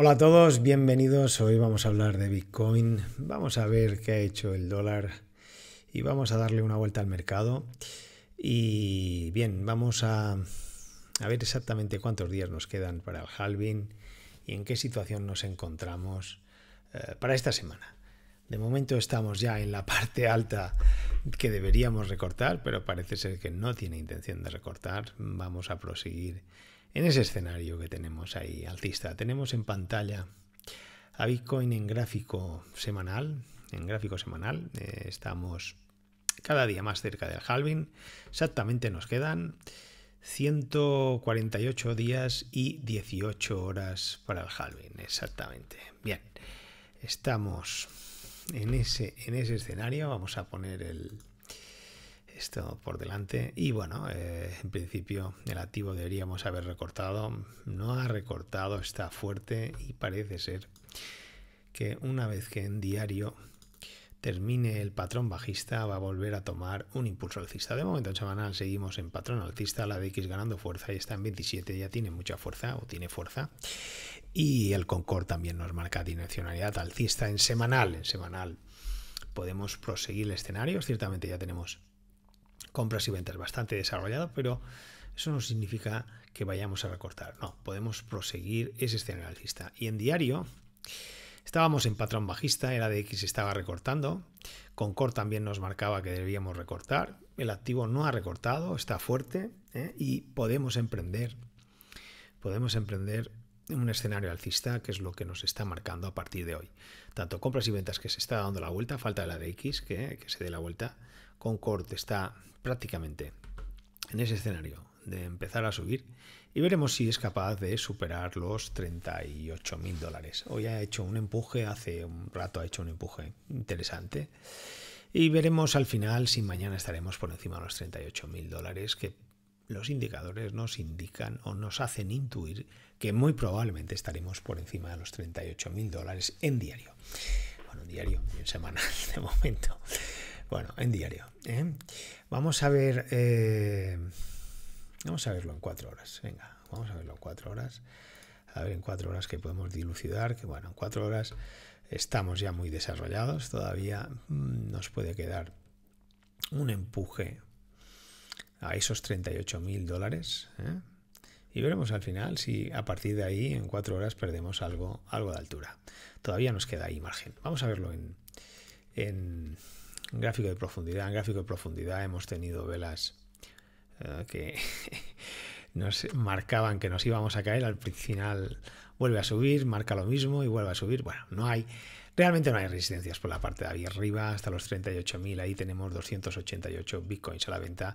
Hola a todos, bienvenidos. Hoy vamos a hablar de Bitcoin, vamos a ver qué ha hecho el dólar y vamos a darle una vuelta al mercado. Y bien, vamos a, ver exactamente cuántos días nos quedan para el halving y en qué situación nos encontramos eh, para esta semana. De momento estamos ya en la parte alta que deberíamos recortar, pero parece ser que no tiene intención de recortar. Vamos a proseguir en ese escenario que tenemos ahí, altista, tenemos en pantalla a Bitcoin en gráfico semanal. En gráfico semanal eh, estamos cada día más cerca del halving. Exactamente nos quedan 148 días y 18 horas para el halving. Exactamente. Bien, estamos en ese, en ese escenario. Vamos a poner el, esto por delante. Y bueno, eh, en principio el activo deberíamos haber recortado. No ha recortado, está fuerte y parece ser que una vez que en diario termine el patrón bajista va a volver a tomar un impulso alcista. De momento en semanal seguimos en patrón alcista, la de X ganando fuerza y está en 27, ya tiene mucha fuerza o tiene fuerza. Y el Concord también nos marca direccionalidad alcista en semanal. En semanal podemos proseguir el escenario, ciertamente ya tenemos compras y ventas bastante desarrollado, pero eso no significa que vayamos a recortar. No, podemos proseguir ese escenario alcista. Y en diario estábamos en patrón bajista, era el X estaba recortando, Concord también nos marcaba que debíamos recortar, el activo no ha recortado, está fuerte ¿eh? y podemos emprender. Podemos emprender un escenario alcista, que es lo que nos está marcando a partir de hoy. Tanto compras y ventas que se está dando la vuelta, falta de la de que, que se dé la vuelta, Concord está prácticamente en ese escenario de empezar a subir y veremos si es capaz de superar los 38 mil dólares. Hoy ha hecho un empuje, hace un rato ha hecho un empuje interesante y veremos al final si mañana estaremos por encima de los 38 mil dólares que los indicadores nos indican o nos hacen intuir que muy probablemente estaremos por encima de los 38 mil dólares en diario. Bueno, en diario, en semana de momento. Bueno, en diario. ¿eh? Vamos a ver. Eh, vamos a verlo en cuatro horas. Venga, vamos a verlo en cuatro horas. A ver en cuatro horas que podemos dilucidar. Que bueno, en cuatro horas estamos ya muy desarrollados. Todavía mm, nos puede quedar un empuje a esos 38 mil dólares. ¿eh? Y veremos al final si a partir de ahí, en cuatro horas, perdemos algo, algo de altura. Todavía nos queda ahí margen. Vamos a verlo en Gráfico de profundidad, gráfico de profundidad. Hemos tenido velas eh, que nos marcaban que nos íbamos a caer. Al final vuelve a subir, marca lo mismo y vuelve a subir. Bueno, no hay. Realmente no hay resistencias por la parte de ahí arriba, hasta los 38.000. Ahí tenemos 288 bitcoins a la venta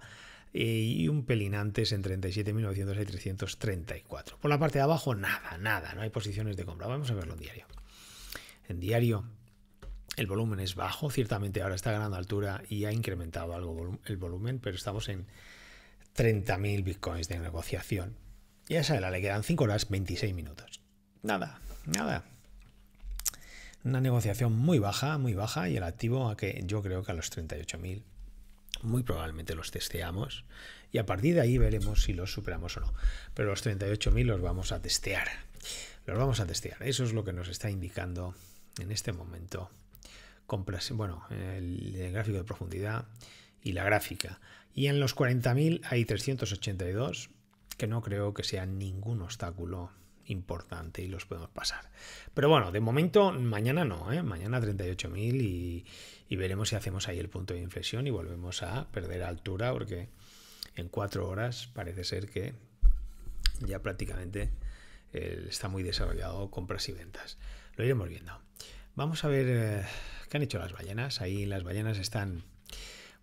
eh, y un pelín antes en 37.900 y 334. Por la parte de abajo, nada, nada, no hay posiciones de compra. Vamos a verlo en diario. En diario, el volumen es bajo, ciertamente ahora está ganando altura y ha incrementado algo el volumen, pero estamos en 30.000 bitcoins de negociación. Y a esa la le quedan 5 horas 26 minutos. Nada, nada. Una negociación muy baja, muy baja y el activo a que yo creo que a los 38.000 muy probablemente los testeamos y a partir de ahí veremos si los superamos o no. Pero los 38.000 los vamos a testear. Los vamos a testear. Eso es lo que nos está indicando en este momento compras, bueno, el, gráfico de profundidad y la gráfica. Y en los 40.000 hay 382, que no creo que sea ningún obstáculo importante y los podemos pasar. Pero bueno, de momento mañana no, ¿eh? mañana 38.000 y, y veremos si hacemos ahí el punto de inflexión y volvemos a perder altura porque en cuatro horas parece ser que ya prácticamente eh, está muy desarrollado compras y ventas. Lo iremos viendo. Vamos a ver eh, qué han hecho las ballenas. Ahí las ballenas están...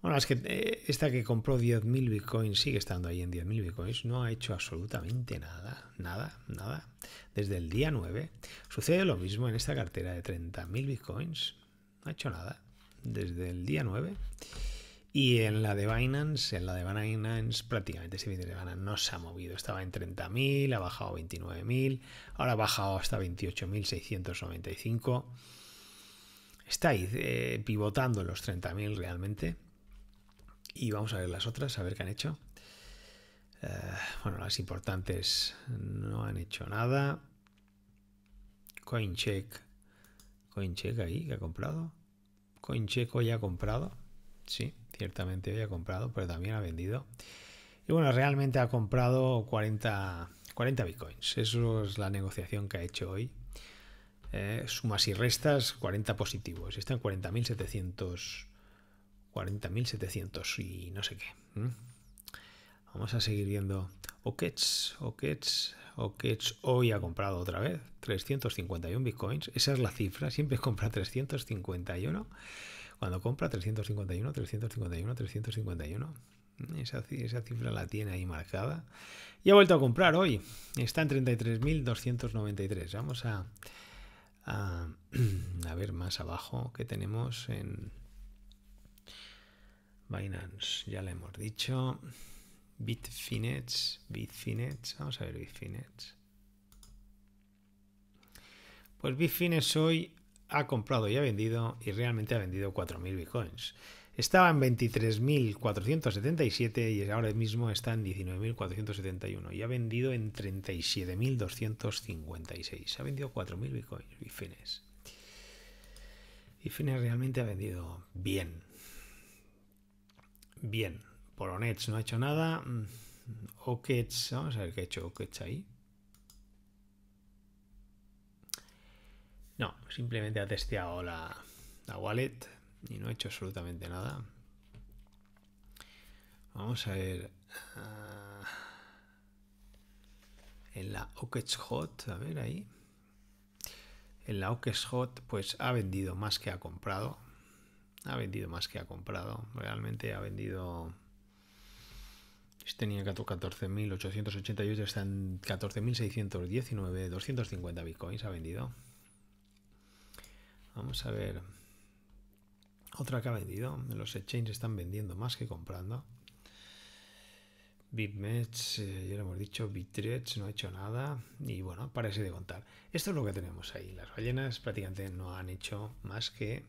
Bueno, es que eh, esta que compró 10.000 bitcoins sigue estando ahí en 10.000 bitcoins. No ha hecho absolutamente nada, nada, nada. Desde el día 9 sucede lo mismo en esta cartera de 30.000 bitcoins. No ha hecho nada desde el día 9. Y en la de Binance, en la de Binance prácticamente este fin de no se ha movido. Estaba en 30.000, ha bajado a 29.000, ahora ha bajado hasta 28.695. Está ahí eh, pivotando en los 30.000 realmente. Y vamos a ver las otras, a ver qué han hecho. Eh, bueno, las importantes no han hecho nada. Coincheck. Coincheck ahí, que ha comprado. Coincheck hoy ha comprado. Sí, ciertamente hoy ha comprado, pero también ha vendido. Y bueno, realmente ha comprado 40 bitcoins. Eso es la negociación que ha hecho hoy. Eh, sumas y restas, 40 positivos. está están 40.700. 40.700 y no sé qué. Vamos a seguir viendo. Okets, Okets, Okets hoy ha comprado otra vez 351 bitcoins. Esa es la cifra. Siempre compra 351. Cuando compra 351, 351, 351. Esa, esa cifra la tiene ahí marcada. Y ha vuelto a comprar hoy. Está en 33.293. Vamos a Ah, a ver, más abajo que tenemos en Binance, ya le hemos dicho. Bitfinex, Bitfinex, vamos a ver Bitfinex. Pues Bitfinex hoy ha comprado y ha vendido y realmente ha vendido 4.000 bitcoins. Estaba en 23.477 y ahora mismo está en 19.471 y ha vendido en 37.256. Ha vendido 4.000 bitcoins y fines. Y fines realmente ha vendido bien. Bien. Polonets no ha hecho nada. Mm, Okets, vamos a ver qué ha hecho Okets ahí. No, simplemente ha testeado la, la wallet y no he hecho absolutamente nada. Vamos a ver. Ah, en la Hot, a ver ahí. En la Hot, pues ha vendido más que ha comprado. Ha vendido más que ha comprado. Realmente ha vendido. Este tenía 14.888, está en 14.619, 250 bitcoins ha vendido. Vamos a ver. Otra que ha vendido, los exchanges están vendiendo más que comprando. BitMEX, eh, ya lo hemos dicho, Bitreds no ha hecho nada y bueno, parece de contar. Esto es lo que tenemos ahí. Las ballenas prácticamente no han hecho más que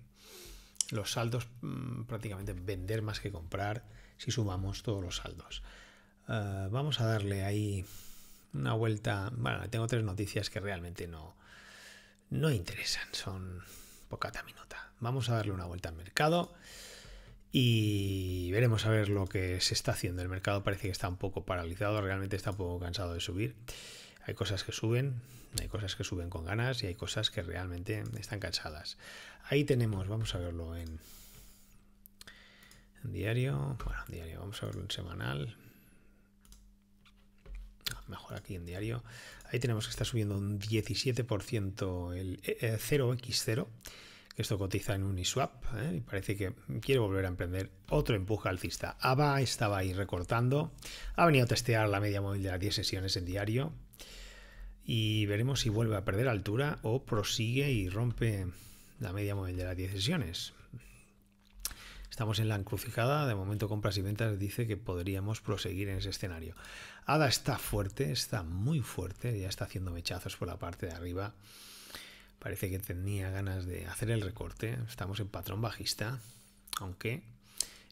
los saldos, mm, prácticamente vender más que comprar si sumamos todos los saldos. Eh, vamos a darle ahí una vuelta. Bueno, tengo tres noticias que realmente no, no interesan, son poca minuta. Vamos a darle una vuelta al mercado y veremos a ver lo que se está haciendo. El mercado parece que está un poco paralizado, realmente está un poco cansado de subir. Hay cosas que suben, hay cosas que suben con ganas y hay cosas que realmente están cansadas. Ahí tenemos, vamos a verlo en, diario, bueno, diario, vamos a verlo en semanal. Ah, mejor aquí en diario. Ahí tenemos que está subiendo un 17% el 0x0 eh, eh, que esto cotiza en Uniswap ¿eh? y parece que quiere volver a emprender otro empuje alcista. ABA estaba ahí recortando, ha venido a testear la media móvil de las 10 sesiones en diario y veremos si vuelve a perder altura o prosigue y rompe la media móvil de las 10 sesiones. Estamos en la encrucijada, de momento compras y ventas dice que podríamos proseguir en ese escenario. ADA está fuerte, está muy fuerte, ya está haciendo mechazos por la parte de arriba. Parece que tenía ganas de hacer el recorte. Estamos en patrón bajista, aunque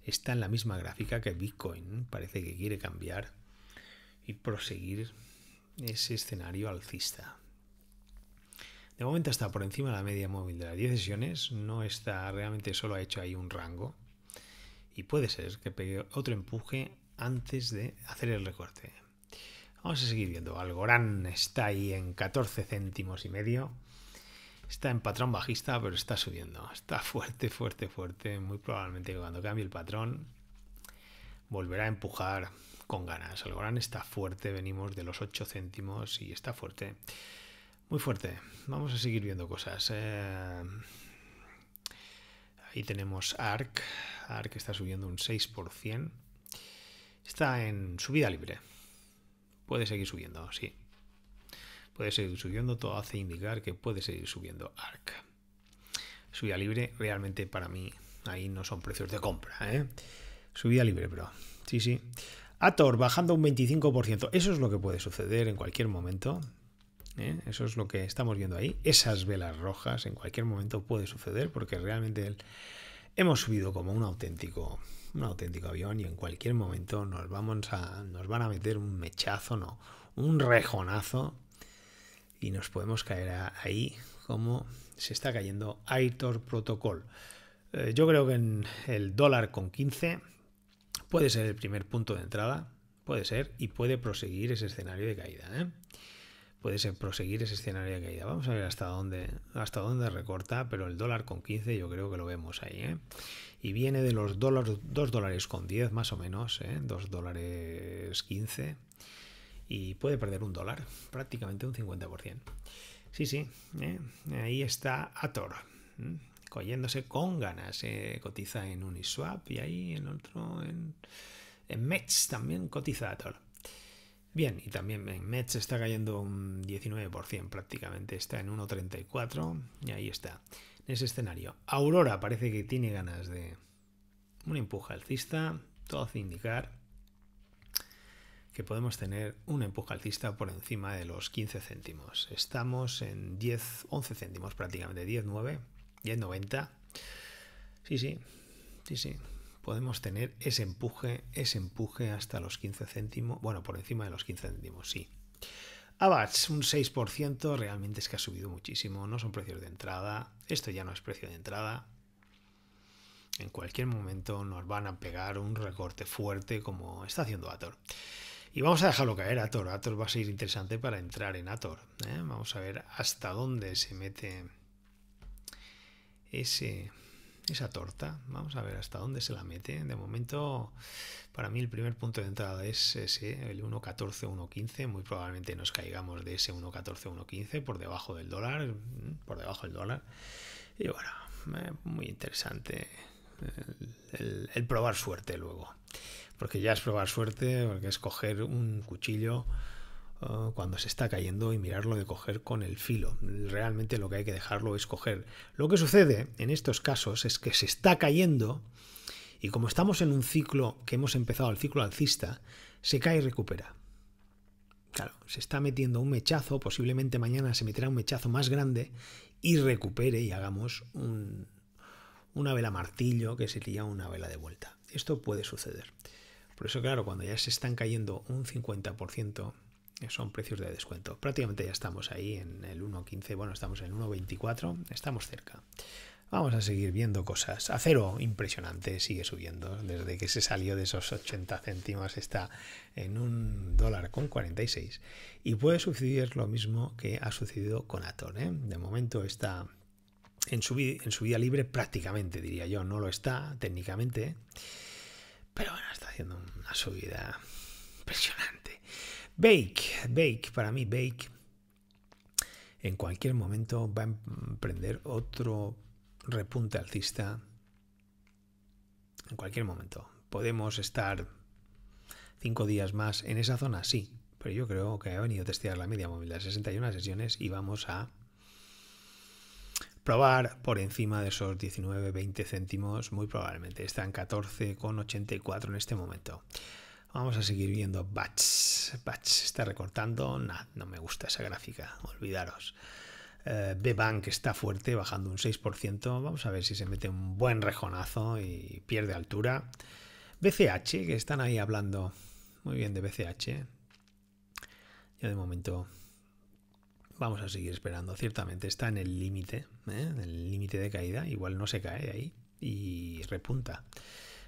está en la misma gráfica que Bitcoin. Parece que quiere cambiar y proseguir ese escenario alcista. De momento está por encima de la media móvil de las 10 sesiones, no está realmente solo ha hecho ahí un rango y puede ser que pegue otro empuje antes de hacer el recorte. Vamos a seguir viendo. Algorand está ahí en 14 céntimos y medio. Está en patrón bajista, pero está subiendo. Está fuerte, fuerte, fuerte. Muy probablemente que cuando cambie el patrón volverá a empujar con ganas. El gran está fuerte, venimos de los 8 céntimos y está fuerte. Muy fuerte. Vamos a seguir viendo cosas. Eh, ahí tenemos ARC. ARC está subiendo un 6%. Está en subida libre. Puede seguir subiendo, sí. Puede seguir subiendo, todo hace indicar que puede seguir subiendo ARC. Subida libre, realmente para mí, ahí no son precios de compra. ¿eh? Subida libre, pero Sí, sí. Ator bajando un 25%. Eso es lo que puede suceder en cualquier momento. ¿eh? Eso es lo que estamos viendo ahí. Esas velas rojas en cualquier momento puede suceder porque realmente hemos subido como un auténtico, un auténtico avión y en cualquier momento nos, a, nos van a meter un mechazo, no, un rejonazo y nos podemos caer ahí como se está cayendo Aitor Protocol. Eh, yo creo que en el dólar con 15 puede ser el primer punto de entrada, puede ser y puede proseguir ese escenario de caída. ¿eh? Puede ser proseguir ese escenario de caída. Vamos a ver hasta dónde, hasta dónde recorta, pero el dólar con 15 yo creo que lo vemos ahí. ¿eh? Y viene de los dólares, 2 dólares con 10 más o menos, 2 dólares 15 y puede perder un dólar, prácticamente un 50%. Sí, sí, ¿eh? ahí está Ator, ¿eh? coyéndose con ganas, ¿eh? cotiza en Uniswap y ahí en otro, en, en Mets también cotiza Ator. Bien, y también en Mets está cayendo un 19% prácticamente, está en 1.34 y ahí está, en ese escenario. Aurora parece que tiene ganas de un empuje alcista, todo hace indicar podemos tener un empuje alcista por encima de los 15 céntimos. Estamos en 10, 11 céntimos prácticamente, 10, 9, 10, 90. Sí, sí, sí, sí. Podemos tener ese empuje, ese empuje hasta los 15 céntimos, bueno, por encima de los 15 céntimos, sí. Abats, un 6%, realmente es que ha subido muchísimo, no son precios de entrada, esto ya no es precio de entrada. En cualquier momento nos van a pegar un recorte fuerte como está haciendo Ator. Y vamos a dejarlo caer, a Ator. Ator va a ser interesante para entrar en Ator. ¿eh? Vamos a ver hasta dónde se mete esa torta. Vamos a ver hasta dónde se la mete. De momento, para mí el primer punto de entrada es ese, el 1.14-1.15. Muy probablemente nos caigamos de ese 1.14-1.15 por debajo del dólar. Por debajo del dólar. Y bueno, eh, muy interesante el probar suerte luego porque ya es probar suerte, porque es coger un cuchillo ah, cuando se está cayendo y mirarlo de coger con el filo. Realmente lo que hay que dejarlo es coger. Lo que sucede en estos casos es que se está cayendo y como estamos en un ciclo que hemos empezado, el ciclo alcista, se cae y recupera. Claro, se está metiendo un mechazo, posiblemente mañana se meterá un mechazo más grande y recupere y hagamos una vela martillo que sería una vela de vuelta. Esto puede suceder. Por eso, claro, cuando ya se están cayendo un 50%, eh, son precios de descuento. Prácticamente ya estamos ahí en el 1.15, bueno, estamos en 1.24, estamos cerca. Vamos a seguir viendo cosas. Acero, impresionante, sigue subiendo. Desde que se salió de esos 80 céntimos está en un dólar con 46. Y puede suceder lo mismo que ha sucedido con Atom. ¿eh? De momento está en, subida, en libre prácticamente, diría yo. No lo está técnicamente. ¿eh? Pero bueno, está haciendo una subida impresionante. Bake, Bake, para mí Bake en cualquier momento va a emprender otro repunte alcista. En cualquier momento. Podemos estar cinco días más en esa zona, sí, pero yo creo que ha venido a testear la media móvil de 61 sesiones y vamos a probar por encima de esos 19-20 céntimos, muy probablemente está en 14,84 en este momento. Vamos a seguir viendo Batch. Batch está recortando. nada no me gusta esa gráfica, olvidaros. Eh, bank está fuerte, bajando un 6%. Vamos a ver si se mete un buen rejonazo y pierde altura. BCH, que están ahí hablando muy bien de BCH. Yo de momento vamos a seguir esperando. Ciertamente está en el límite, ¿eh? en el límite de caída. Igual no se cae ahí y repunta.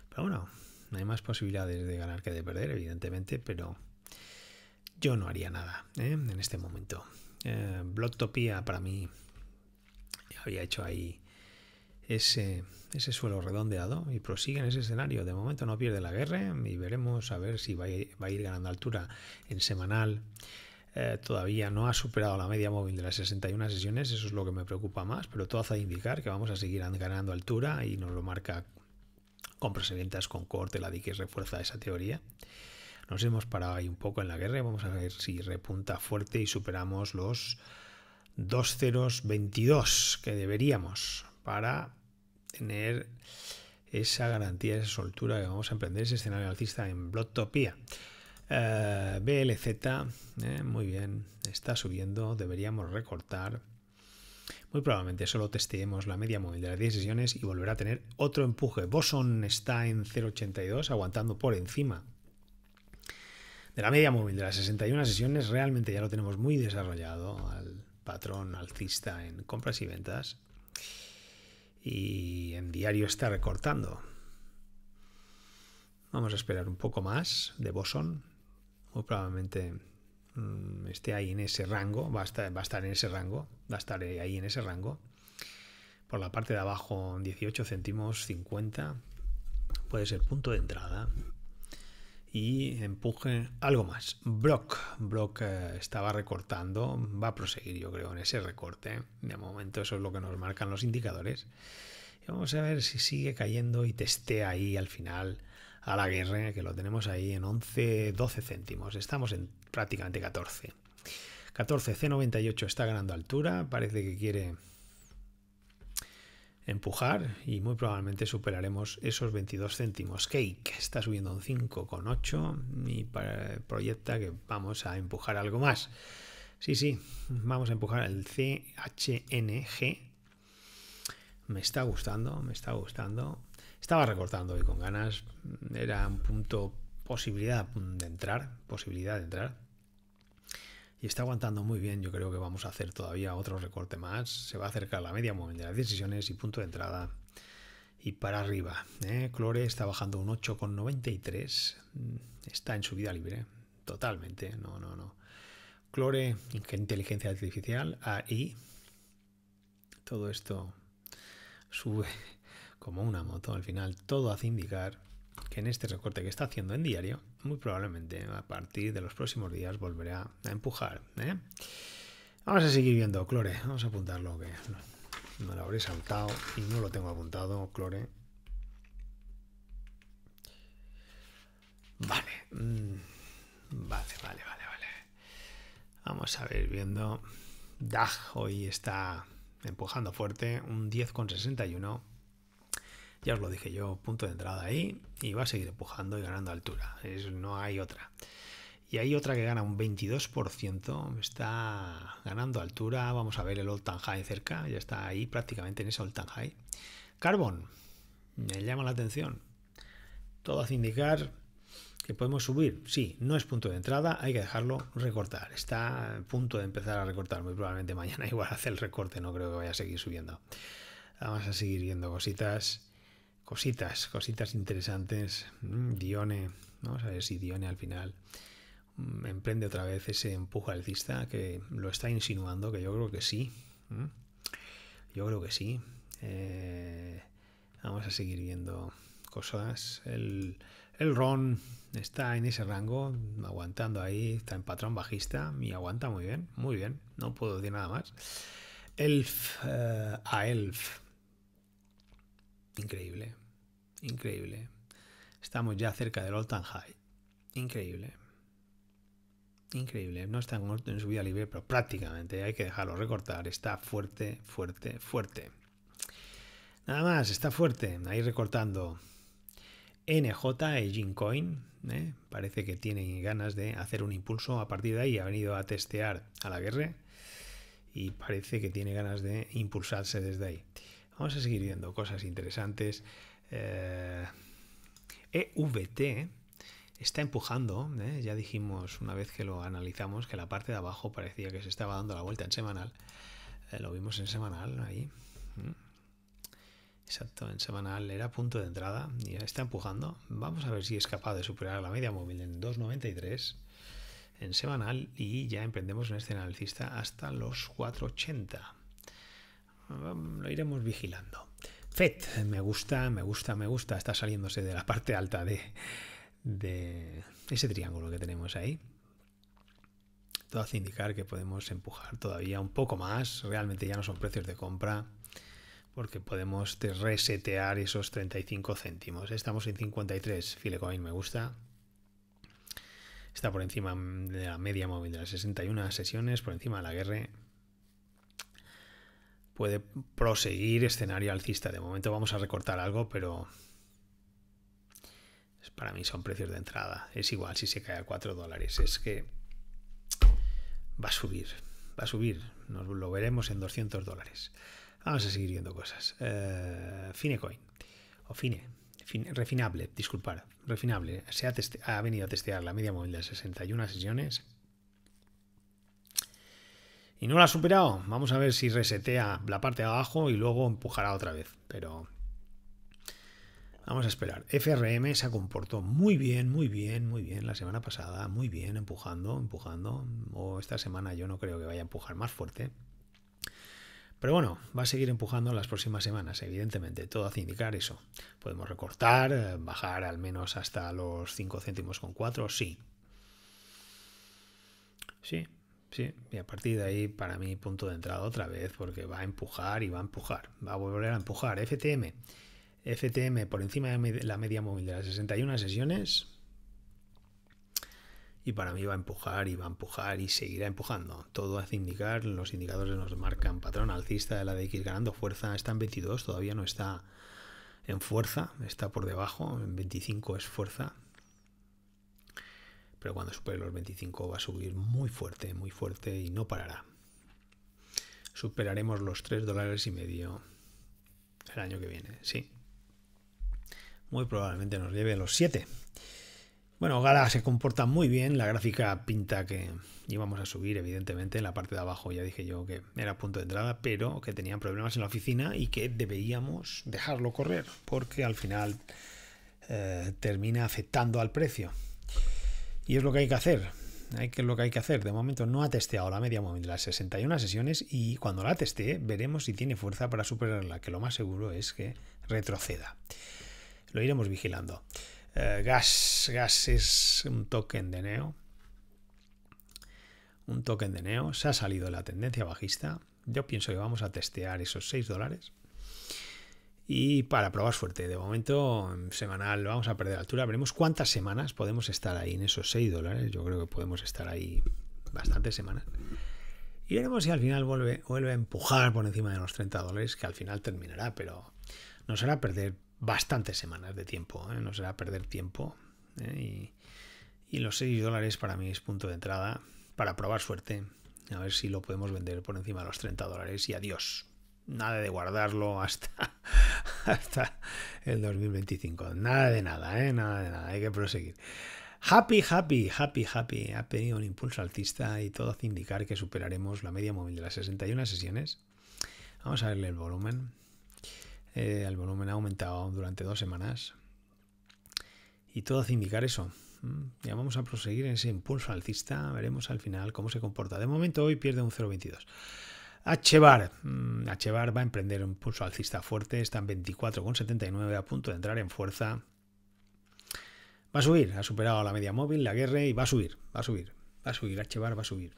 Pero bueno, no hay más posibilidades de ganar que de perder, evidentemente, pero yo no haría nada ¿eh? en este momento. Eh, Blocktopia para mí había hecho ahí ese, suelo redondeado y prosigue en ese escenario. De momento no pierde la guerra y veremos a ver si va a ir ganando altura en semanal. Eh, todavía no ha superado la media móvil de las 61 sesiones, eso es lo que me preocupa más, pero todo hace indicar que vamos a seguir ganando altura y nos lo marca compras y ventas con corte, la DIC refuerza esa teoría. Nos hemos parado ahí un poco en la guerra, vamos a ver si repunta fuerte y superamos los 2022 que deberíamos para tener esa garantía, esa soltura que vamos a emprender ese escenario alcista en Bloodtopia. Eh, BLZ, eh, muy bien, está subiendo, deberíamos recortar. Muy probablemente solo testeemos la media móvil de las 10 sesiones y volverá a tener otro empuje. Boson está en 0.82, aguantando por encima de la media móvil de las 61 sesiones. Realmente ya lo tenemos muy desarrollado al patrón alcista en compras y ventas. Y en diario está recortando. Vamos a esperar un poco más de Boson muy probablemente mm, esté ahí en ese rango, va a, estar, en ese rango, va a estar eh, ahí en ese rango. Por la parte de abajo, 18 céntimos 50, puede ser punto de entrada. Y empuje algo más. Brock. Brock eh, estaba recortando. Va a proseguir, yo creo, en ese recorte. De momento, eso es lo que nos marcan los indicadores. vamos a ver si sigue cayendo y testea ahí al final a la guerra, que lo tenemos ahí en 11, 12 céntimos. Estamos en prácticamente 14. 14, C98 está ganando altura, parece que quiere empujar y muy probablemente superaremos esos 22 céntimos. Cake está subiendo un 5,8 y proyecta que vamos a empujar algo más. Sí, sí, vamos a empujar el CHNG. Me está gustando, me está gustando. Estaba recortando hoy con ganas. Era un punto posibilidad de entrar, posibilidad de entrar. Y está aguantando muy bien. Yo creo que vamos a hacer todavía otro recorte más. Se va a acercar la media móvil de las decisiones y punto de entrada. Y para arriba. ¿eh? Clore está bajando un 8,93. Está en subida libre. Totalmente. No, no, no. Clore, inteligencia artificial, AI. Todo esto sube como una moto, al final todo hace indicar que en este recorte que está haciendo en diario, muy probablemente a partir de los próximos días volverá a empujar. ¿eh? Vamos a seguir viendo Clore, vamos a apuntarlo que me lo habré saltado y no lo tengo apuntado, Clore. Vale, mm, vale, vale, vale, vale. Vamos a ir viendo. DAG hoy está empujando fuerte, un 10,61. Ya os lo dije yo, punto de entrada ahí y va a seguir empujando y ganando altura. no hay otra. Y hay otra que gana un 22%, está ganando altura. Vamos a ver el all-time high cerca, ya está ahí prácticamente en ese all-time high. carbón me llama la atención. Todo hace indicar que podemos subir. Sí, no es punto de entrada, hay que dejarlo recortar. Está a punto de empezar a recortar, muy probablemente mañana igual hace el recorte, no creo que vaya a seguir subiendo. Vamos a seguir viendo cositas cositas, cositas interesantes. Mm, Dione, vamos a ver si Dione al final mm, emprende otra vez ese empuje alcista que lo está insinuando, que yo creo que sí. Yo creo que sí. Eh, vamos a seguir viendo cosas. El, Ron está en ese rango, aguantando ahí, está en patrón bajista y aguanta muy bien, muy bien. No puedo decir nada más. Elf eh, a Elf. Increíble. Increíble. Estamos ya cerca del all time high. Increíble. Increíble. No está en subida libre, pero prácticamente hay que dejarlo recortar. Está fuerte, fuerte, fuerte. Nada más, está fuerte. Ahí recortando. NJ y Coin. ¿eh? Parece que tiene ganas de hacer un impulso a partir de ahí. Ha venido a testear a la guerra y parece que tiene ganas de impulsarse desde ahí. Vamos a seguir viendo cosas interesantes. EVT eh, e está empujando, ¿eh? ya dijimos una vez que lo analizamos, que la parte de abajo parecía que se estaba dando la vuelta en semanal. Eh, lo vimos en semanal ahí. Exacto, en semanal era punto de entrada y está empujando. Vamos a ver si es capaz de superar la media móvil en 2.93 en semanal y ya emprendemos un escenario alcista hasta los 4.80. Mm, lo iremos vigilando. FED, me gusta, me gusta, me gusta. Está saliéndose de la parte alta de, ese triángulo que tenemos ahí. Todo hace indicar que podemos empujar todavía un poco más. Realmente ya no son precios de compra porque podemos resetear esos 35 céntimos. Estamos en 53. Filecoin me gusta. Está por encima de la media móvil de las 61 sesiones, por encima de la guerra puede proseguir escenario alcista. De momento vamos a recortar algo, pero para mí son precios de entrada. Es igual si se cae a 4 dólares. Es que va a subir, va a subir. Nos lo veremos en 200 dólares. Vamos a seguir viendo cosas. Eh, Finecoin o Fine, refinable, disculpar, refinable. Se ha, ha venido a testear la media móvil de 61 sesiones y no la ha superado. Vamos a ver si resetea la parte de abajo y luego empujará otra vez. Pero vamos a esperar. FRM se comportó muy bien, muy bien, muy bien la semana pasada. Muy bien, empujando, empujando. O esta semana yo no creo que vaya a empujar más fuerte. Pero bueno, va a seguir empujando las próximas semanas, evidentemente. Todo hace indicar eso. Podemos recortar, eh, bajar al menos hasta los 5 céntimos con 4, sí. Sí, Sí, y a partir de ahí, para mí, punto de entrada otra vez, porque va a empujar y va a empujar, va a volver a empujar. FTM, FTM por encima de la media móvil de las 61 sesiones. Y para mí va a empujar y va a empujar y seguirá empujando. Todo hace indicar, los indicadores nos marcan patrón alcista de la X ganando fuerza. Está en 22, todavía no está en fuerza, está por debajo. En 25 es fuerza, pero cuando supere los 25 va a subir muy fuerte, muy fuerte y no parará. Superaremos los 3 dólares y medio el año que viene, sí. Muy probablemente nos lleve a los 7. Bueno, Gala se comporta muy bien, la gráfica pinta que íbamos a subir, evidentemente, en la parte de abajo ya dije yo que era punto de entrada, pero que tenían problemas en la oficina y que deberíamos dejarlo correr, porque al final eh, termina afectando al precio. Y es lo que hay que hacer. Hay que, lo que hay que hacer. De momento no ha testeado la media móvil de las 61 sesiones y cuando la testee veremos si tiene fuerza para superarla, que lo más seguro es que retroceda. Lo iremos vigilando. Eh, gas, gas es un token de Neo. Un token de Neo. Se ha salido la tendencia bajista. Yo pienso que vamos a testear esos 6 dólares y para probar suerte. De momento, mm, semanal, vamos a perder altura. Veremos cuántas semanas podemos estar ahí en esos 6 dólares. Yo creo que podemos estar ahí bastantes semanas. Y veremos si al final vuelve, vuelve a empujar por encima de los 30 dólares, que al final terminará, pero nos hará perder bastantes semanas de tiempo. ¿eh? Nos hará perder tiempo. ¿eh? Y, los 6 dólares para mí es punto de entrada para probar suerte. A ver si lo podemos vender por encima de los 30 dólares y adiós nada de guardarlo hasta, hasta el 2025. Nada de nada, ¿eh? Nada de nada, hay que proseguir. Happy, happy, happy, happy. Ha pedido un impulso alcista y todo hace indicar que superaremos la media móvil de las 61 sesiones. Vamos a verle el volumen. Eh, el volumen ha aumentado durante dos semanas. Y todo hace indicar eso. Mm, ya vamos a proseguir en ese impulso alcista. Veremos al final cómo se comporta. De momento hoy pierde un 0,22. Achevar. Mm, Achevar va a emprender un pulso alcista fuerte, está en 24,79 a punto de entrar en fuerza. Va a subir, ha superado la media móvil, la guerra y va a subir, va a subir, va a subir, Achevar va a subir.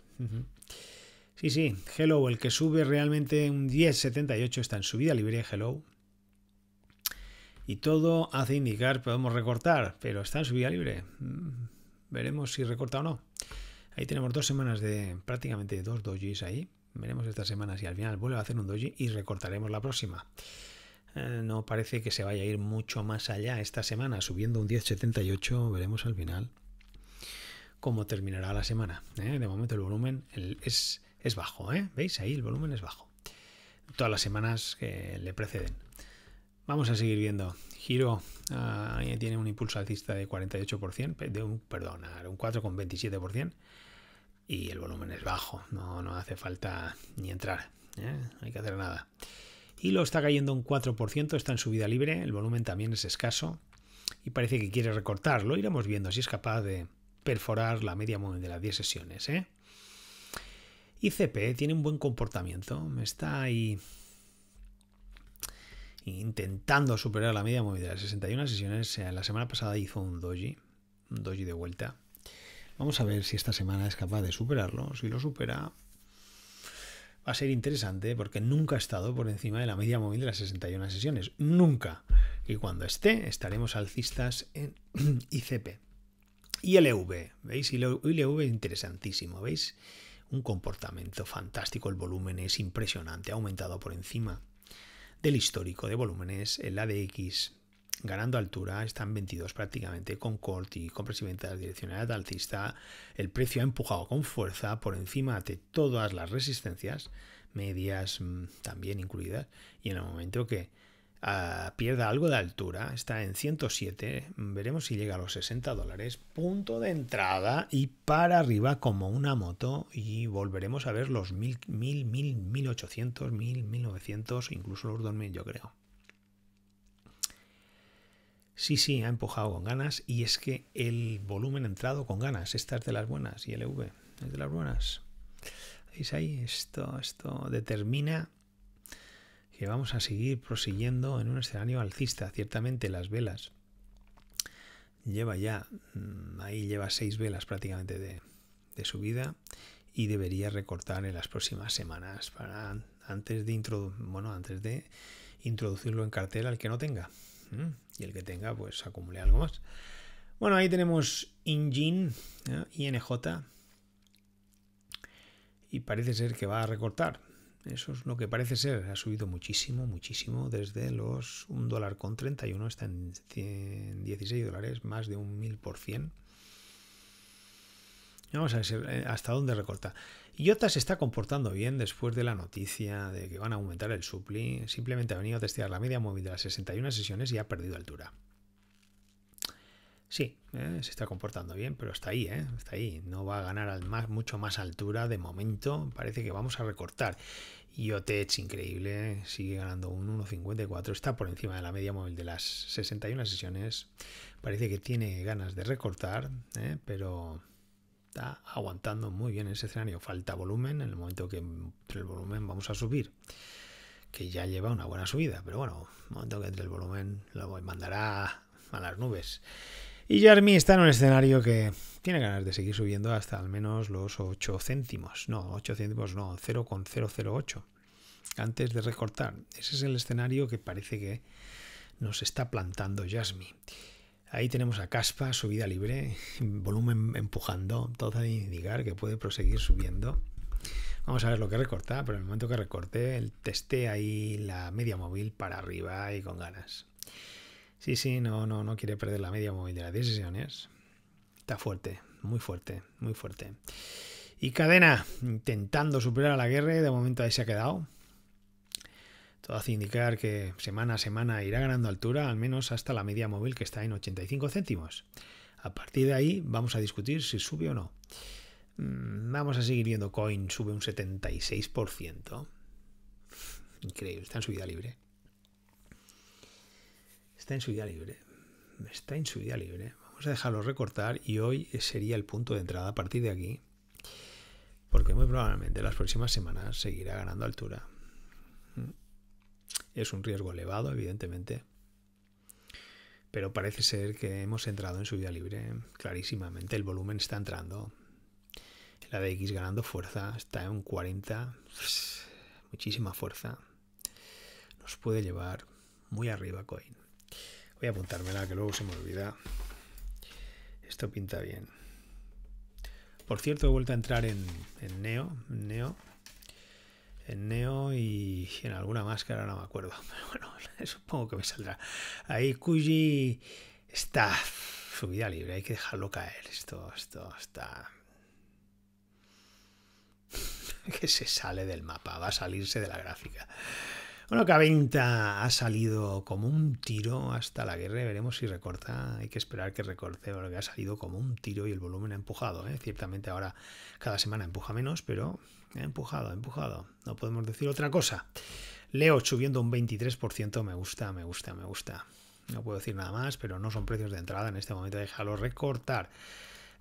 Sí, sí, Hello, el que sube realmente un 10,78 está en subida libre, Hello. Y todo hace indicar, podemos recortar, pero está en subida libre. Mm, veremos si recorta o no. Ahí tenemos dos semanas de prácticamente dos dojis ahí. Veremos esta semana si al final vuelve a hacer un doji y recortaremos la próxima. Eh, no parece que se vaya a ir mucho más allá esta semana, subiendo un 10.78, veremos al final cómo terminará la semana. ¿eh? De momento el volumen es, es bajo, ¿eh? ¿veis? Ahí el volumen es bajo. Todas las semanas que le preceden. Vamos a seguir viendo. Giro ah, tiene un impulso alcista de 48%, de un, perdón, un 4,27% y el volumen es bajo, no, no hace falta ni entrar, no ¿eh? hay que hacer nada. Y lo está cayendo un 4%, está en subida libre, el volumen también es escaso y parece que quiere recortarlo, iremos viendo si es capaz de perforar la media móvil de las 10 sesiones. ¿eh? Y CP tiene un buen comportamiento, está ahí intentando superar la media móvil de las 61 sesiones. Eh, la semana pasada hizo un doji, un doji de vuelta. Vamos a ver si esta semana es capaz de superarlo. Si lo supera, va a ser interesante porque nunca ha estado por encima de la media móvil de las 61 sesiones. Nunca. Y cuando esté, estaremos alcistas en ICP. Y EV. E ¿veis? LV e interesantísimo, ¿veis? Un comportamiento fantástico, el volumen es impresionante, ha aumentado por encima del histórico de volúmenes, el ADX ganando altura, están 22 prácticamente con y compras y ventas de alcista. El precio ha empujado con fuerza por encima de todas las resistencias, medias mm, también incluidas, y en el momento que ah, pierda algo de altura, está en 107, mm, veremos si llega a los 60 dólares, punto de entrada y para arriba como una moto y volveremos a ver los 1000, 1000, 1800, 1000, 1900, incluso los 2000 yo creo. Sí, sí, ha empujado con ganas y es que el volumen ha entrado con ganas. Esta es de las buenas, y V es de las buenas. ¿Veis ahí? Esto, esto determina que vamos a seguir prosiguiendo en un escenario alcista. Ciertamente las velas lleva ya, mm, ahí lleva seis velas prácticamente de, de subida y debería recortar en las próximas semanas para antes de, bueno, antes de introducirlo en cartel al que no tenga y el que tenga pues acumule algo más. Bueno, ahí tenemos INGIN, INJ, y parece ser que va a recortar. Eso es lo que parece ser. Ha subido muchísimo, muchísimo, desde los 1 dólar con 31 está en 16 dólares, más de un 1000%. Vamos a ver hasta dónde recorta. IOTA se está comportando bien después de la noticia de que van a aumentar el supli. Simplemente ha venido a testear la media móvil de las 61 sesiones y ha perdido altura. Sí, eh, se está comportando bien, pero está ahí, está eh, ahí. No va a ganar mucho más altura de momento. Parece que vamos a recortar. IoT es increíble, sigue ganando un 1,54. Está por encima de la media móvil de las 61 sesiones. Parece que tiene ganas de recortar, eh, pero está aguantando muy bien ese escenario. Falta volumen, en el momento que entre el volumen vamos a subir, que ya lleva una buena subida, pero bueno, en el momento que entre el volumen lo mandará a las nubes. Y Jasmine está en un escenario que tiene ganas de seguir subiendo hasta al menos los 8 céntimos. No, 8 céntimos no, 0,008. Antes de recortar. Ese es el escenario que parece que nos está plantando Jasmine. Ahí tenemos a Caspa, subida libre, volumen empujando, todo a indicar que puede proseguir subiendo. Vamos a ver lo que recorta, pero en el momento que recorte, testé ahí la media móvil para arriba y con ganas. Sí, sí, no, no, no quiere perder la media móvil de las decisiones. Está fuerte, muy fuerte, muy fuerte. Y cadena, intentando superar a la guerra, de momento ahí se ha quedado. Todo hace indicar que semana a semana irá ganando altura, al menos hasta la media móvil que está en 85 céntimos. A partir de ahí vamos a discutir si sube o no. Mm, vamos a seguir viendo Coin, sube un 76%. Increíble, está en subida libre. Está en subida libre. Está en subida libre. Vamos a dejarlo recortar y hoy sería el punto de entrada a partir de aquí. Porque muy probablemente las próximas semanas seguirá ganando altura. Es un riesgo elevado, evidentemente, pero parece ser que hemos entrado en subida libre clarísimamente. El volumen está entrando. La de X ganando fuerza, está en 40, muchísima fuerza. Nos puede llevar muy arriba coin. Voy a apuntármela que luego se me olvida. Esto pinta bien. Por cierto, he vuelto a entrar en, en Neo. Neo en Neo y en alguna máscara, no me acuerdo. Pero bueno, supongo que me saldrá. Ahí Kuji está su vida libre, hay que dejarlo caer. Esto, esto está. que se sale del mapa, va a salirse de la gráfica. Bueno, Caventa ha salido como un tiro hasta la guerra. Veremos si recorta. Hay que esperar que recorte, porque ha salido como un tiro y el volumen ha empujado. ¿eh? Ciertamente ahora cada semana empuja menos, pero ha empujado, ha empujado. No podemos decir otra cosa. Leo subiendo un 23%. Me gusta, me gusta, me gusta. No puedo decir nada más, pero no son precios de entrada. En este momento dejarlos recortar.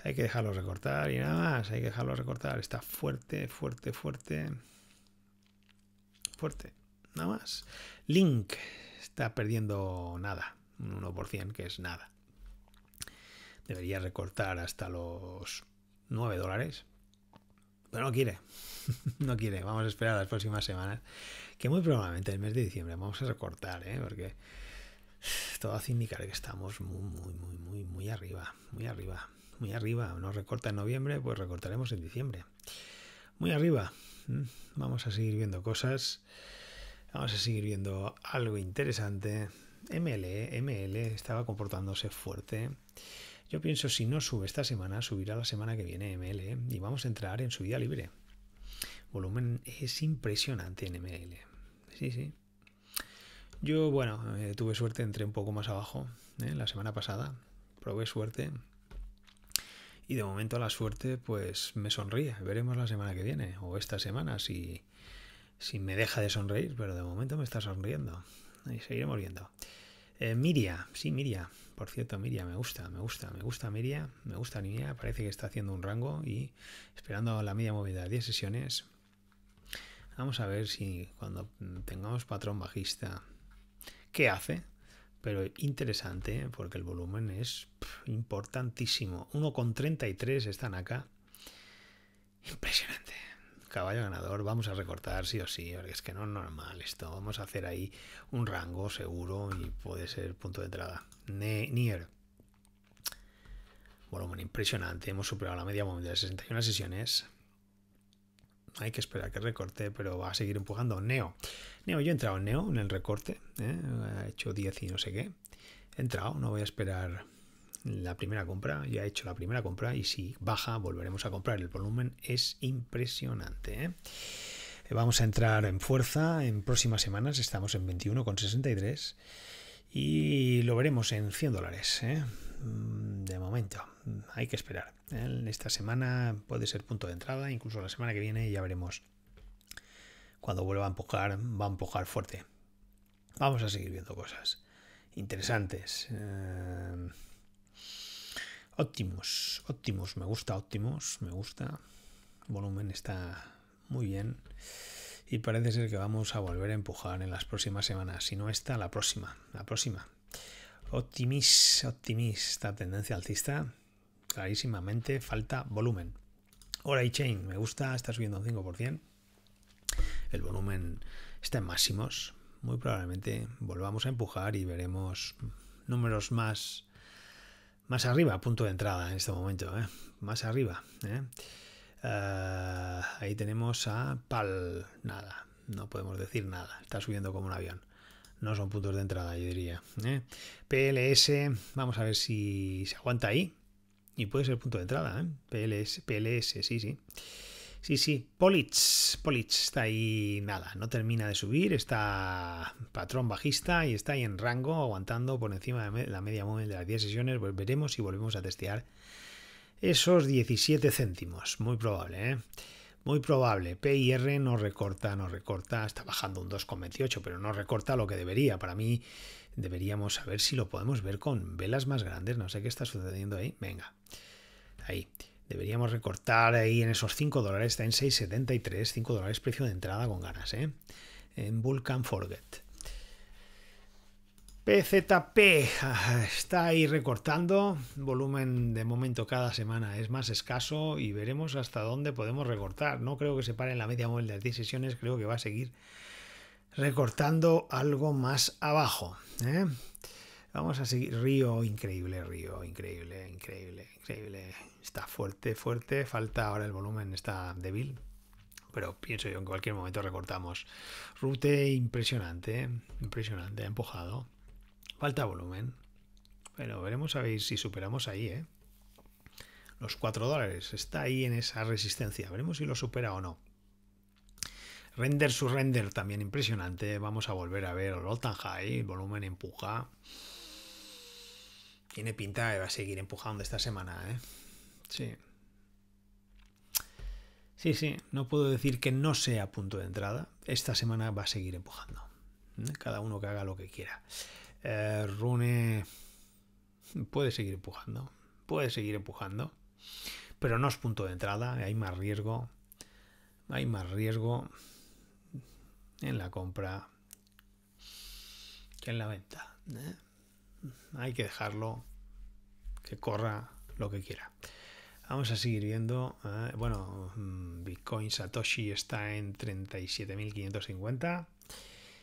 Hay que dejarlo recortar y nada más. Hay que dejarlo recortar. Está fuerte, fuerte, fuerte. Fuerte nada más. Link está perdiendo nada, un 1%, que es nada. Debería recortar hasta los 9 dólares, pero no quiere. no quiere. Vamos a esperar las próximas semanas, que muy probablemente el mes de diciembre vamos a recortar, ¿eh? porque todo hace indicar que estamos muy, muy, muy, muy, muy arriba, muy arriba, muy arriba. No recorta en noviembre, pues recortaremos en diciembre. Muy arriba. Mm, vamos a seguir viendo cosas. Vamos a seguir viendo algo interesante. ML, ML estaba comportándose fuerte. Yo pienso si no sube esta semana, subirá la semana que viene ML y vamos a entrar en subida libre. Volumen es impresionante en ML. Sí, sí. Yo, bueno, eh, tuve suerte, entré un poco más abajo eh, la semana pasada. Probé suerte. Y de momento la suerte pues me sonríe. Veremos la semana que viene o esta semana si si me deja de sonreír, pero de momento me está sonriendo. Y seguiremos viendo. Eh, Miria, sí, Miria. Por cierto, Miria, me gusta, me gusta, me gusta Miria, me gusta Miria. Parece que está haciendo un rango y esperando la media movida de 10 sesiones. Vamos a ver si cuando tengamos patrón bajista, ¿qué hace? Pero interesante, ¿eh? porque el volumen es importantísimo. 1,33 están acá. Impresionante caballo ganador, vamos a recortar sí o sí, porque es que no es normal esto, vamos a hacer ahí un rango seguro y puede ser punto de entrada. Nier. bueno, impresionante, hemos superado la media móvil de 61 sesiones. Hay que esperar que recorte, pero va a seguir empujando. Neo. Neo, yo he entrado en Neo en el recorte, he ¿eh? hecho 10 y no sé qué. He entrado, no voy a esperar la primera compra, ya he hecho la primera compra y si baja volveremos a comprar. El volumen es impresionante. ¿eh? Eh, vamos a entrar en fuerza en próximas semanas, estamos en 21,63 y lo veremos en 100 dólares. ¿eh? Mm, de momento, mm, hay que esperar. Esta semana puede ser punto de entrada, incluso la semana que viene ya veremos. Cuando vuelva a empujar, va a empujar fuerte. Vamos a seguir viendo cosas interesantes óptimos, óptimos, me gusta óptimos me gusta. volumen está muy bien. Y parece ser que vamos a volver a empujar en las próximas semanas. Si no está la próxima, la próxima. Optimis, optimista tendencia alcista, clarísimamente falta volumen. Hora y Chain, me gusta, está subiendo un 5%. El volumen está en máximos. Muy probablemente volvamos a empujar y veremos números más más arriba, punto de entrada en este momento. ¿eh? Más arriba. ¿eh? Ah, ahí tenemos a PAL. Nada. No podemos decir nada. Está subiendo como un avión. No son puntos de entrada, yo diría. ¿eh? PLS. Vamos a ver si se aguanta ahí. Y puede ser punto de entrada. ¿eh? PLS, PLS, sí, sí. Sí, sí, Politz, Politz está ahí, nada, no termina de subir, está patrón bajista y está ahí en rango, aguantando por encima de la media móvil de las 10 sesiones, Volveremos veremos si volvemos a testear esos 17 céntimos, muy probable, ¿eh? Muy probable, PIR no recorta, no recorta, está bajando un 2,28, pero no recorta lo que debería. Para mí deberíamos saber si lo podemos ver con velas más grandes, no sé qué está sucediendo ahí. Venga, ahí. Deberíamos recortar ahí en esos 5 dólares, está en 6,73, 5 dólares precio de entrada con ganas, ¿eh? En Vulcan Forget. PZP ah, está ahí recortando, volumen de momento cada semana es más escaso y veremos hasta dónde podemos recortar. No creo que se pare en la media móvil de las 10 sesiones, creo que va a seguir recortando algo más abajo. ¿eh? Vamos a seguir. Río, increíble, Río, increíble, increíble, increíble. Está fuerte, fuerte. Falta ahora el volumen, está débil. Pero pienso yo en cualquier momento recortamos. Rute impresionante, impresionante, ha empujado. Falta volumen. Pero veremos a ver si superamos ahí, ¿eh? Los 4 dólares. Está ahí en esa resistencia. Veremos si lo supera o no. Render su render también impresionante. Vamos a volver a ver el all time high. Volumen empuja. Tiene pinta que va a seguir empujando esta semana, ¿eh? Sí. Sí, sí, no puedo decir que no sea punto de entrada. Esta semana va a seguir empujando. ¿eh? Cada uno que haga lo que quiera. Eh, Rune puede seguir empujando. Puede seguir empujando. Pero no es punto de entrada. Hay más riesgo. Hay más riesgo en la compra que en la venta. ¿eh? Hay que dejarlo que corra lo que quiera. Vamos a seguir viendo. Eh, bueno, mm, Bitcoin Satoshi está en 37.550.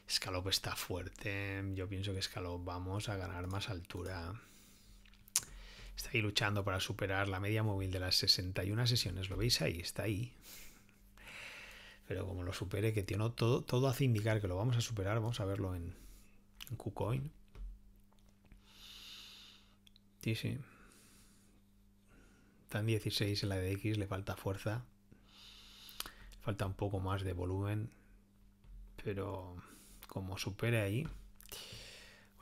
Scalop está fuerte. Yo pienso que Scalop vamos a ganar más altura. Está ahí luchando para superar la media móvil de las 61 sesiones. ¿Lo veis ahí? Está ahí. Pero como lo supere, que tiene todo, todo hace indicar que lo vamos a superar. Vamos a verlo en, en KuCoin. Sí, sí. Tan 16 en la de X, le falta fuerza. Falta un poco más de volumen. Pero como supere ahí, va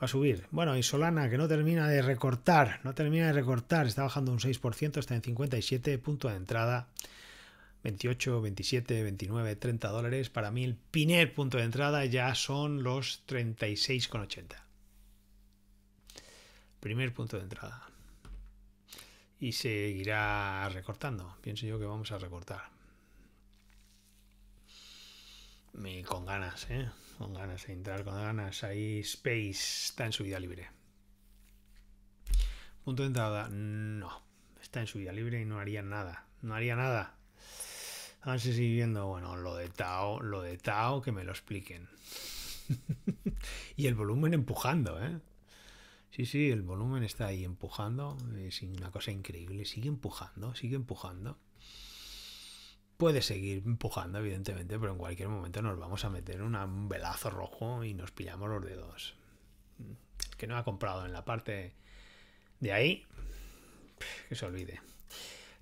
a subir. Bueno, y Solana que no termina de recortar, no termina de recortar, está bajando un 6%, está en 57, punto de entrada. 28, 27, 29, 30 dólares. Para mí el primer punto de entrada ya son los 36,80 primer punto de entrada. Y seguirá recortando. Pienso yo que vamos a recortar. con ganas, ¿eh? Con ganas de entrar, con ganas. Ahí Space está en subida libre. Punto de entrada, no. Está en subida libre y no haría nada. No haría nada. ver si sigue viendo, bueno, lo de Tao, lo de Tao, que me lo expliquen. y el volumen empujando, ¿eh? Sí, sí, el volumen está ahí empujando. Es una cosa increíble. Sigue empujando, sigue empujando. Puede seguir empujando, evidentemente, pero en cualquier momento nos vamos a meter en un velazo rojo y nos pillamos los dedos. que no ha comprado en la parte de ahí, que se olvide.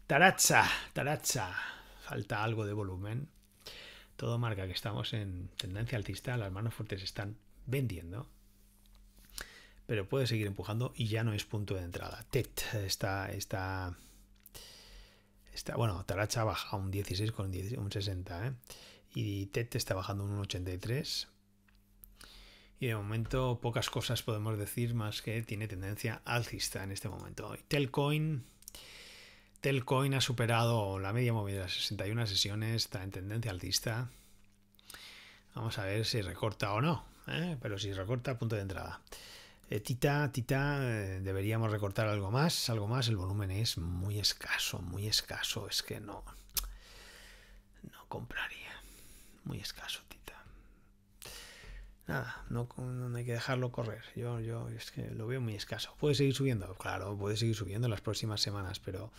Taracha, taracha. Falta algo de volumen. Todo marca que estamos en tendencia altista, las manos fuertes están vendiendo pero puede seguir empujando y ya no es punto de entrada. TET está, está, está bueno, Taracha baja un 16 con un 60, ¿eh? y TET está bajando un 83. Y de momento pocas cosas podemos decir más que tiene tendencia alcista en este momento. Telcoin, ha superado la media móvil de las 61 sesiones, está en tendencia alcista. Vamos a ver si recorta o no, ¿eh? pero si recorta, punto de entrada. Eh, tita, tita, eh, deberíamos recortar algo más, algo más. El volumen es muy escaso, muy escaso. Es que no, no compraría. Muy escaso, tita. Nada, no, hay que dejarlo correr. Yo, yo es que lo veo muy escaso. Puede seguir subiendo, claro, puede seguir subiendo en las próximas semanas, pero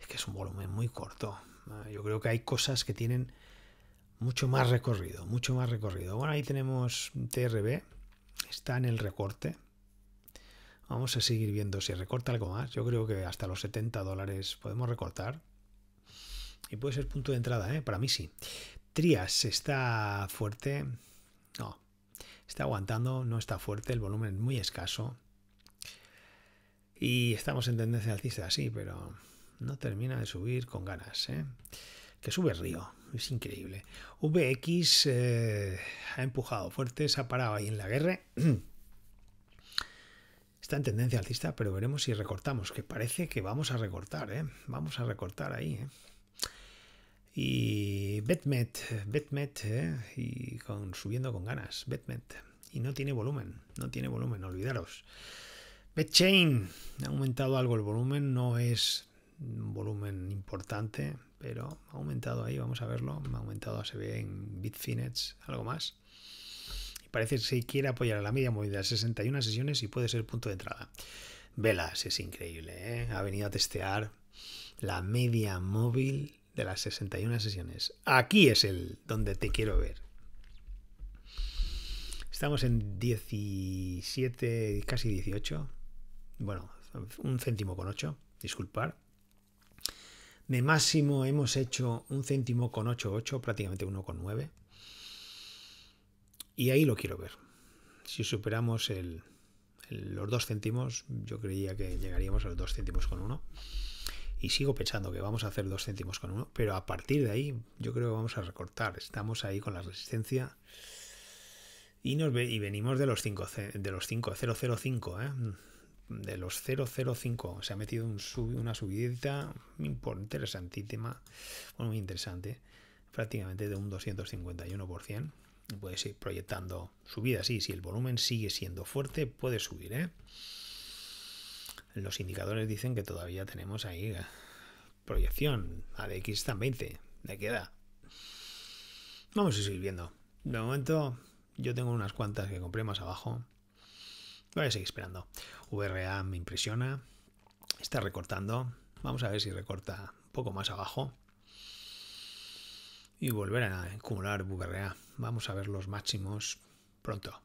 es que es un volumen muy corto. Ah, yo creo que hay cosas que tienen mucho más recorrido, mucho más recorrido. Bueno, ahí tenemos TRB, está en el recorte Vamos a seguir viendo si recorta algo más. Yo creo que hasta los 70 dólares podemos recortar. Y puede ser punto de entrada, ¿eh? Para mí sí. Trias está fuerte. No. Está aguantando, no está fuerte. El volumen es muy escaso. Y estamos en tendencia alcista, sí, pero no termina de subir con ganas, ¿eh? Que sube Río, es increíble. VX eh, ha empujado fuerte, se ha parado ahí en la guerra. en tendencia alcista, pero veremos si recortamos, que parece que vamos a recortar, ¿eh? Vamos a recortar ahí, ¿eh? Y Betmet, Betmet, ¿eh? y con, subiendo con ganas, Betmet. Y no tiene volumen, no tiene volumen, olvidaros. Betchain, ha aumentado algo el volumen, no es un volumen importante, pero ha aumentado ahí, vamos a verlo, ha aumentado a se ve en Bitfinex, algo más parece que se quiere apoyar a la media móvil las 61 sesiones y puede ser punto de entrada. Velas, es increíble, ¿eh? ha venido a testear la media móvil de las 61 sesiones. Aquí es el donde te quiero ver. Estamos en 17, casi 18. Bueno, un céntimo con 8, disculpar. De máximo hemos hecho un céntimo con 8,8, prácticamente 1,9. Y ahí lo quiero ver. Si superamos los 2 céntimos, yo creía que llegaríamos a los 2 céntimos con 1. Y sigo pensando que vamos a hacer 2 céntimos con 1, pero a partir de ahí yo creo que vamos a recortar. Estamos ahí con la resistencia. Y, nos, venimos de los 5, de los 5, 005, ¿eh? de los 005. Se ha metido un una subidita interesantísima, muy interesante, prácticamente de un 251% puedes ir proyectando subidas. y si el volumen sigue siendo fuerte, puede subir. ¿eh? Los indicadores dicen que todavía tenemos ahí eh, proyección. ADX x 20. De queda. Vamos a seguir viendo. De momento, yo tengo unas cuantas que compré más abajo. Voy a seguir esperando. VRA me impresiona. Está recortando. Vamos a ver si recorta un poco más abajo y volver a acumular VRA. Vamos a ver los máximos pronto.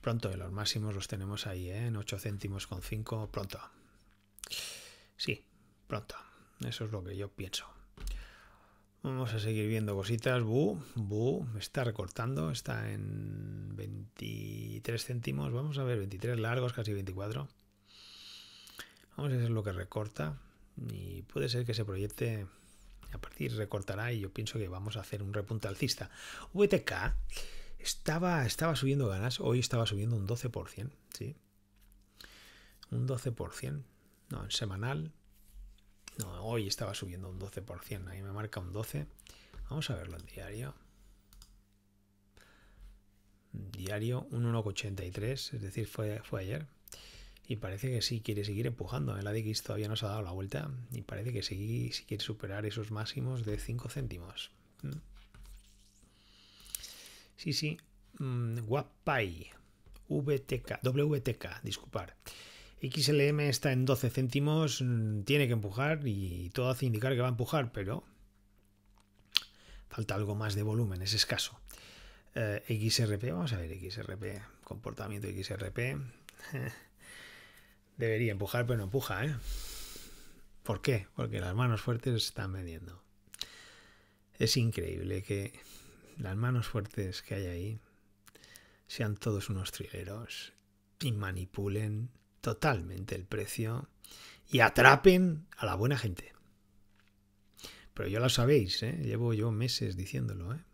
Pronto, los máximos los tenemos ahí, ¿eh? en 8 céntimos con 5, pronto. Sí, pronto. Eso es lo que yo pienso. Vamos a seguir viendo cositas. Bu, bu, está recortando, está en 23 céntimos. Vamos a ver, 23 largos, casi 24. Vamos a ver lo que recorta. Y puede ser que se proyecte a partir recortará y yo pienso que vamos a hacer un repunte alcista. VTK estaba, estaba subiendo ganas, hoy estaba subiendo un 12%, ¿sí? Un 12%, no, en semanal, no, hoy estaba subiendo un 12%, ahí me marca un 12%. Vamos a verlo en diario. Diario un 1,83, es decir, fue, fue ayer. Y parece que sí quiere seguir empujando. El ADX todavía no se ha dado la vuelta y parece que sí, quiere superar esos máximos de 5 céntimos. Mm. Sí, sí. Mm, WAPI. VTK. WTK, disculpar. XLM está en 12 céntimos, mm, tiene que empujar y todo hace indicar que va a empujar, pero falta algo más de volumen, es escaso. Eh, XRP, vamos a ver XRP, comportamiento XRP. Debería empujar, pero no empuja, ¿eh? ¿Por qué? Porque las manos fuertes están vendiendo. Es increíble que las manos fuertes que hay ahí sean todos unos trileros y manipulen totalmente el precio y atrapen a la buena gente. Pero ya lo sabéis, ¿eh? llevo yo meses diciéndolo. ¿eh?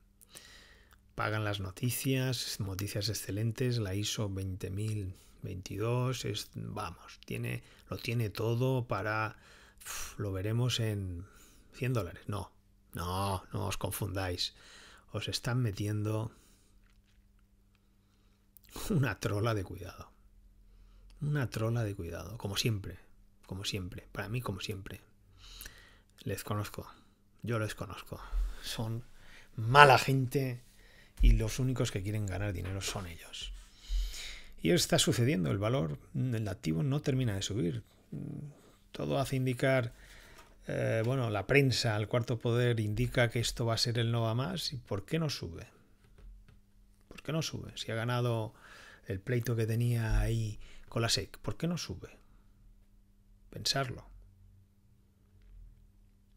Pagan las noticias, noticias excelentes, la ISO 20000 22 es, vamos, tiene, lo tiene todo para, lo veremos en 100 dólares. No, no, no os confundáis. Os están metiendo una trola de cuidado. Una trola de cuidado, como siempre, como siempre, para mí como siempre. Les conozco, yo les conozco. Son mala gente y los únicos que quieren ganar dinero son ellos. Y está sucediendo, el valor del activo no termina de subir. Todo hace indicar, eh, bueno, la prensa, el cuarto poder indica que esto va a ser el no va más. ¿Y por qué no sube? ¿Por qué no sube? Si ha ganado el pleito que tenía ahí con la SEC, ¿por qué no sube? Pensarlo.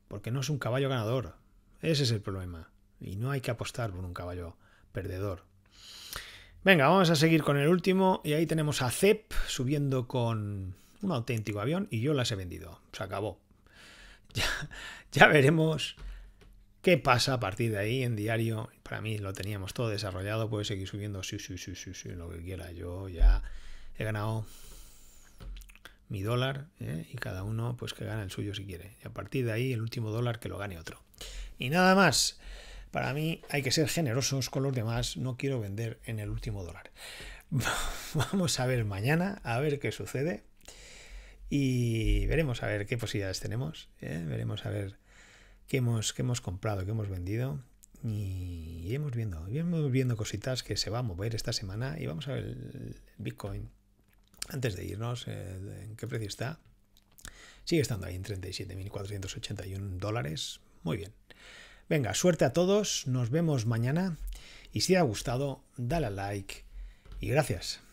Porque no es un caballo ganador. Ese es el problema. Y no hay que apostar por un caballo perdedor. Venga, vamos a seguir con el último y ahí tenemos a CEP subiendo con un auténtico avión y yo las he vendido. Se acabó. Ya, veremos qué pasa a partir de ahí en diario. Para mí lo teníamos todo desarrollado, puede seguir subiendo sí, sí, sí, sí, sí, lo que quiera. Yo ya he ganado mi dólar ¿eh? y cada uno pues que gana el suyo si quiere. Y a partir de ahí el último dólar que lo gane otro. Y nada más. Para mí hay que ser generosos con los demás, no quiero vender en el último dólar. Vamos a ver mañana, a ver qué sucede y veremos a ver qué posibilidades tenemos, ¿eh? veremos a ver qué hemos, qué hemos comprado, qué hemos vendido y hemos viendo, viendo cositas que se va a mover esta semana y vamos a ver el Bitcoin antes de irnos, eh, en qué precio está. Sigue estando ahí en 37.481 dólares. Muy bien. Venga, suerte a todos, nos vemos mañana y si te ha gustado, dale a like y gracias.